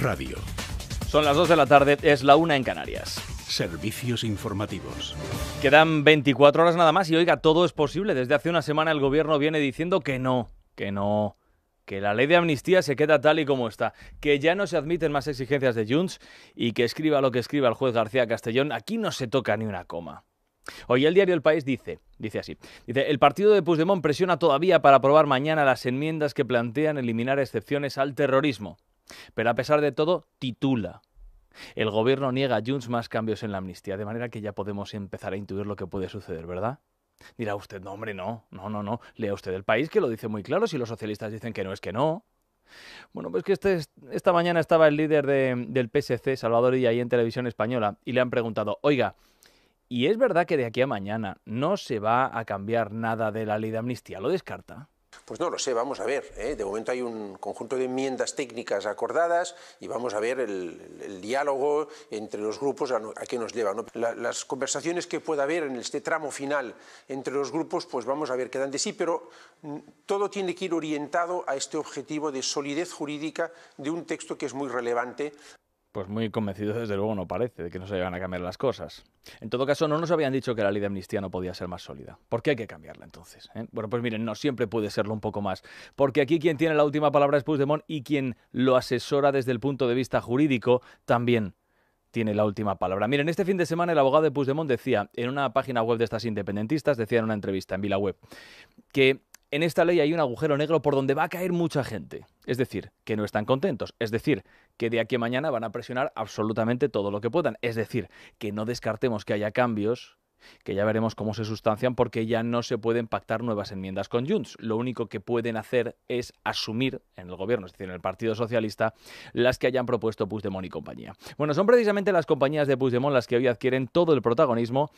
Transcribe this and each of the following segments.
radio. Son las 2 de la tarde, es la 1 en Canarias. Servicios informativos. Quedan 24 horas nada más y oiga, todo es posible. Desde hace una semana el gobierno viene diciendo que no, que no, que la ley de amnistía se queda tal y como está, que ya no se admiten más exigencias de Junts y que escriba lo que escriba el juez García Castellón, aquí no se toca ni una coma. Hoy el diario El País dice, dice así, dice, el partido de Puigdemont presiona todavía para aprobar mañana las enmiendas que plantean eliminar excepciones al terrorismo. Pero a pesar de todo, titula. El gobierno niega a Junts más cambios en la amnistía, de manera que ya podemos empezar a intuir lo que puede suceder, ¿verdad? Dirá usted, no, hombre, no, no, no, no. Lea usted el país que lo dice muy claro. Si los socialistas dicen que no, es que no. Bueno, pues que este esta mañana estaba el líder del PSC, Salvador y ahí en televisión española, y le han preguntado, oiga, ¿y es verdad que de aquí a mañana no se va a cambiar nada de la ley de amnistía? ¿Lo descarta? Pues no lo sé, vamos a ver. ¿eh? De momento hay un conjunto de enmiendas técnicas acordadas y vamos a ver el, diálogo entre los grupos a, qué nos lleva. las conversaciones que pueda haber en este tramo final entre los grupos, pues vamos a ver qué dan de sí, pero mm, todo tiene que ir orientado a este objetivo de solidez jurídica de un texto que es muy relevante pues muy convencido, desde luego, no parece de que no se llegan a cambiar las cosas. En todo caso, no nos habían dicho que la ley de amnistía no podía ser más sólida. ¿Por qué hay que cambiarla entonces? Eh? Bueno, pues miren, no siempre puede serlo un poco más. Porque aquí quien tiene la última palabra es Puigdemont y quien lo asesora desde el punto de vista jurídico también tiene la última palabra. Miren, este fin de semana el abogado de Puigdemont decía en una página web de estas independentistas, decía en una entrevista en Vila Web, que en esta ley hay un agujero negro por donde va a caer mucha gente. Es decir, que no están contentos. Es decir, que de aquí a mañana van a presionar absolutamente todo lo que puedan. Es decir, que no descartemos que haya cambios que ya veremos cómo se sustancian porque ya no se pueden pactar nuevas enmiendas con Junts. Lo único que pueden hacer es asumir en el gobierno, es decir, en el Partido Socialista, las que hayan propuesto Puigdemont y compañía. Bueno, son precisamente las compañías de Puigdemont las que hoy adquieren todo el protagonismo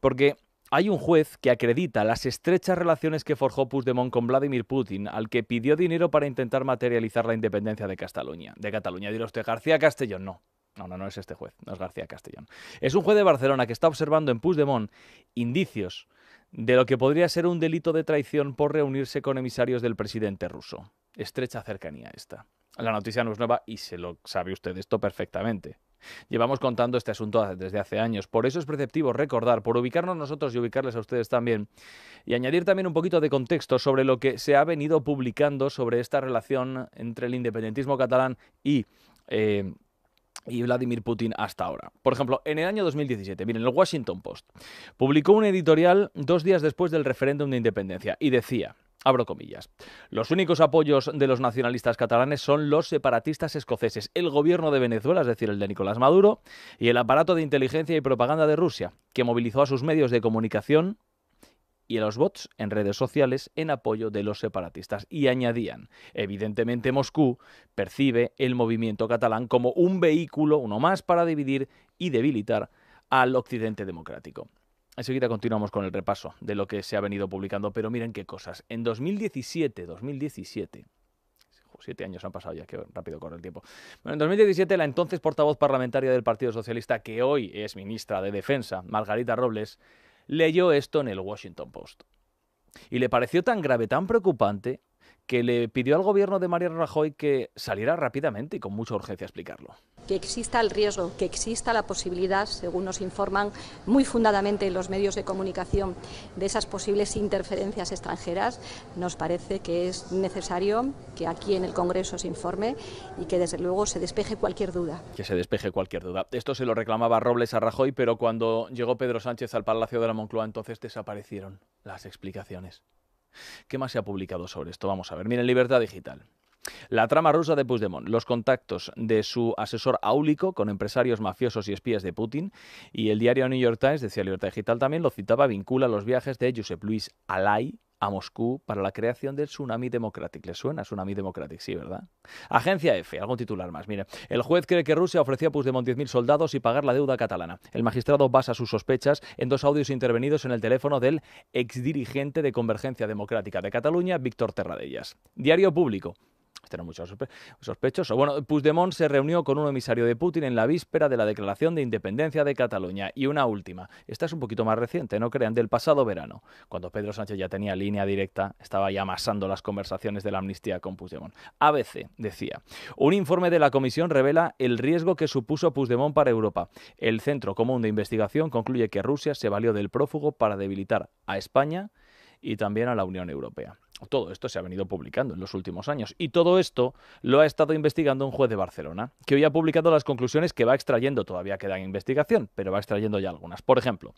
porque hay un juez que acredita las estrechas relaciones que forjó Puigdemont con Vladimir Putin, al que pidió dinero para intentar materializar la independencia de Cataluña. De Cataluña, dirá usted, García Castellón, no. No, no, no es este juez, no es García Castellón. Es un juez de Barcelona que está observando en Puigdemont indicios de lo que podría ser un delito de traición por reunirse con emisarios del presidente ruso. Estrecha cercanía esta. La noticia no es nueva y se lo sabe usted esto perfectamente. Llevamos contando este asunto desde hace años, por eso es preceptivo recordar, por ubicarnos nosotros y ubicarles a ustedes también, y añadir también un poquito de contexto sobre lo que se ha venido publicando sobre esta relación entre el independentismo catalán y... Eh, y Vladimir Putin hasta ahora. Por ejemplo, en el año 2017, miren, el Washington Post publicó un editorial dos días después del referéndum de independencia y decía, Abro comillas. Los únicos apoyos de los nacionalistas catalanes son los separatistas escoceses, el gobierno de Venezuela, es decir, el de Nicolás Maduro, y el aparato de inteligencia y propaganda de Rusia, que movilizó a sus medios de comunicación y a los bots en redes sociales en apoyo de los separatistas. Y añadían, evidentemente Moscú percibe el movimiento catalán como un vehículo, uno más, para dividir y debilitar al occidente democrático. Enseguida continuamos con el repaso de lo que se ha venido publicando, pero miren qué cosas. En 2017, 2017, siete años han pasado ya, que rápido corre el tiempo. Bueno, en 2017 la entonces portavoz parlamentaria del Partido Socialista, que hoy es ministra de Defensa, Margarita Robles, leyó esto en el Washington Post. Y le pareció tan grave, tan preocupante, que le pidió al gobierno de María Rajoy que saliera rápidamente y con mucha urgencia a explicarlo que exista el riesgo, que exista la posibilidad, según nos informan muy fundadamente los medios de comunicación, de esas posibles interferencias extranjeras, nos parece que es necesario que aquí en el Congreso se informe y que desde luego se despeje cualquier duda. Que se despeje cualquier duda. Esto se lo reclamaba Robles a Rajoy, pero cuando llegó Pedro Sánchez al Palacio de la Moncloa, entonces desaparecieron las explicaciones. ¿Qué más se ha publicado sobre esto? Vamos a ver. Miren, Libertad Digital. La trama rusa de Puigdemont, los contactos de su asesor áulico con empresarios mafiosos y espías de Putin, y el diario New York Times, decía Libertad Digital también, lo citaba, vincula los viajes de Josep Luis Alay, a Moscú para la creación del Tsunami Democratic. ¿Les suena Tsunami Democratic? Sí, ¿verdad? Agencia F, algún titular más. Mire, el juez cree que Rusia ofreció a Puigdemont 10.000 soldados y pagar la deuda catalana. El magistrado basa sus sospechas en dos audios intervenidos en el teléfono del exdirigente de Convergencia Democrática de Cataluña, Víctor Terradellas. Diario Público tener muchos sospechosos. Bueno, Puigdemont se reunió con un emisario de Putin en la víspera de la declaración de independencia de Cataluña. Y una última, esta es un poquito más reciente, no crean, del pasado verano, cuando Pedro Sánchez ya tenía línea directa, estaba ya amasando las conversaciones de la amnistía con Puigdemont. ABC decía, un informe de la comisión revela el riesgo que supuso Puigdemont para Europa. El Centro Común de Investigación concluye que Rusia se valió del prófugo para debilitar a España y también a la Unión Europea. Todo esto se ha venido publicando en los últimos años y todo esto lo ha estado investigando un juez de Barcelona, que hoy ha publicado las conclusiones que va extrayendo, todavía queda en investigación, pero va extrayendo ya algunas. Por ejemplo,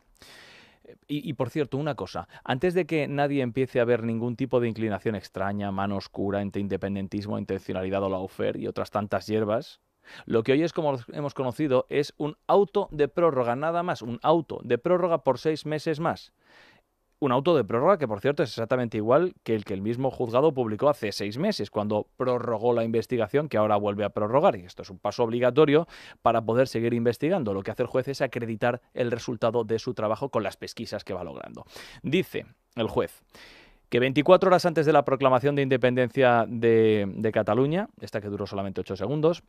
y, por cierto, una cosa, antes de que nadie empiece a ver ningún tipo de inclinación extraña, mano oscura entre independentismo, intencionalidad o la oferta y otras tantas hierbas, lo que hoy es como hemos conocido es un auto de prórroga, nada más, un auto de prórroga por seis meses más un auto de prórroga que, por cierto, es exactamente igual que el que el mismo juzgado publicó hace seis meses, cuando prorrogó la investigación, que ahora vuelve a prorrogar. Y esto es un paso obligatorio para poder seguir investigando. Lo que hace el juez es acreditar el resultado de su trabajo con las pesquisas que va logrando. Dice el juez que 24 horas antes de la proclamación de independencia de, Cataluña, esta que duró solamente 8 segundos,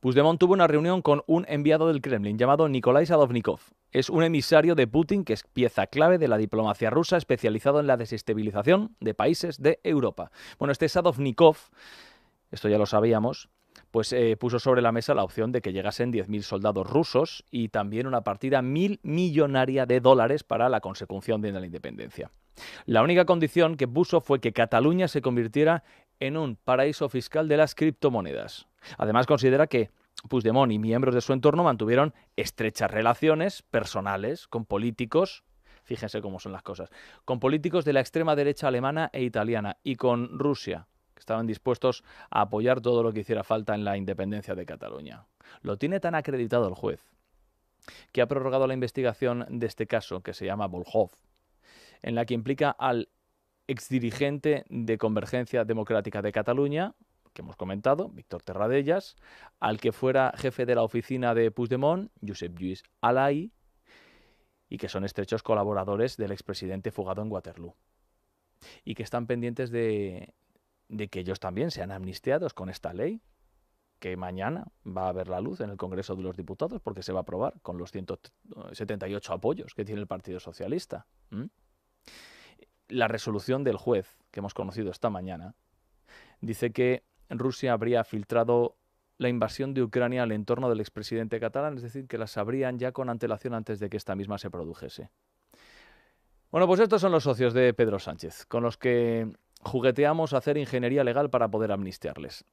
Puigdemont tuvo una reunión con un enviado del Kremlin llamado Nikolai Sadovnikov. Es un emisario de Putin que es pieza clave de la diplomacia rusa especializado en la desestabilización de países de Europa. Bueno, este Sadovnikov, esto ya lo sabíamos, pues eh, puso sobre la mesa la opción de que llegasen 10.000 soldados rusos y también una partida mil millonaria de dólares para la consecución de la independencia. La única condición que puso fue que Cataluña se convirtiera en un paraíso fiscal de las criptomonedas. Además, considera que Puigdemont y miembros de su entorno mantuvieron estrechas relaciones personales con políticos, fíjense cómo son las cosas, con políticos de la extrema derecha alemana e italiana y con Rusia, que estaban dispuestos a apoyar todo lo que hiciera falta en la independencia de Cataluña. Lo tiene tan acreditado el juez que ha prorrogado la investigación de este caso, que se llama Volhov, en la que implica al dirigente de Convergencia Democrática de Cataluña, que hemos comentado, Víctor Terradellas, al que fuera jefe de la oficina de Puigdemont, Josep Lluís Alay, y que son estrechos colaboradores del expresidente fugado en Waterloo. Y que están pendientes de, que ellos también sean amnistiados con esta ley, que mañana va a ver la luz en el Congreso de los Diputados porque se va a aprobar con los 178 eh, apoyos que tiene el Partido Socialista la resolución del juez que hemos conocido esta mañana dice que Rusia habría filtrado la invasión de Ucrania al entorno del expresidente catalán, es decir, que la sabrían ya con antelación antes de que esta misma se produjese. Bueno, pues estos son los socios de Pedro Sánchez, con los que jugueteamos hacer ingeniería legal para poder amnistiarles.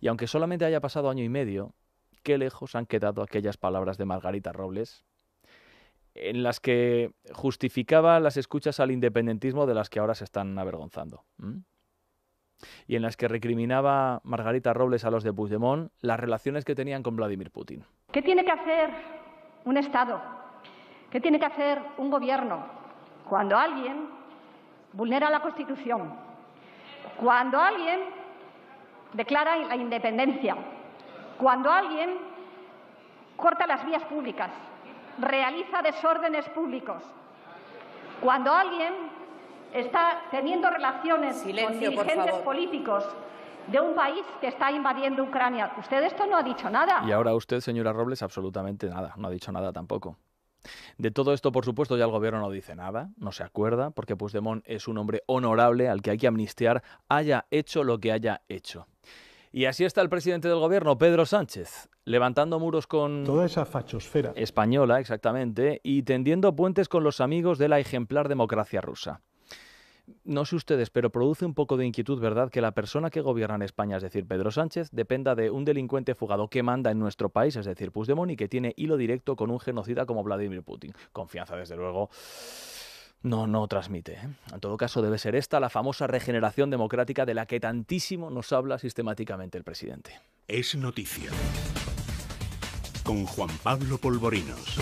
Y aunque solamente haya pasado año y medio, qué lejos han quedado aquellas palabras de Margarita Robles, en las que justificaba las escuchas al independentismo de las que ahora se están avergonzando. Y en las que recriminaba Margarita Robles a los de Puigdemont las relaciones que tenían con Vladimir Putin. ¿Qué tiene que hacer un Estado? ¿Qué tiene que hacer un gobierno cuando alguien vulnera la Constitución? Cuando alguien declara la independencia? Cuando alguien corta las vías públicas? realiza desórdenes públicos. Cuando alguien está teniendo relaciones con dirigentes políticos de un país que está invadiendo Ucrania. Usted esto no ha dicho nada. Y ahora usted, señora Robles, absolutamente nada. No ha dicho nada tampoco. De todo esto, por supuesto, ya el gobierno no dice nada, no se acuerda, porque Puigdemont es un hombre honorable al que hay que amnistiar, haya hecho lo que haya hecho. Y así está el presidente del gobierno, Pedro Sánchez, levantando muros con... Toda esa fachosfera. Española, exactamente, y tendiendo puentes con los amigos de la ejemplar democracia rusa. No sé ustedes, pero produce un poco de inquietud, ¿verdad?, que la persona que gobierna en España, es decir, Pedro Sánchez, dependa de un delincuente fugado que manda en nuestro país, es decir, Puigdemont, y que tiene hilo directo con un genocida como Vladimir Putin. Confianza, desde luego no, no transmite. ¿eh? En todo caso, debe ser esta la famosa regeneración democrática de la que tantísimo nos habla sistemáticamente el presidente. Es noticia. Con Juan Pablo Polvorinos.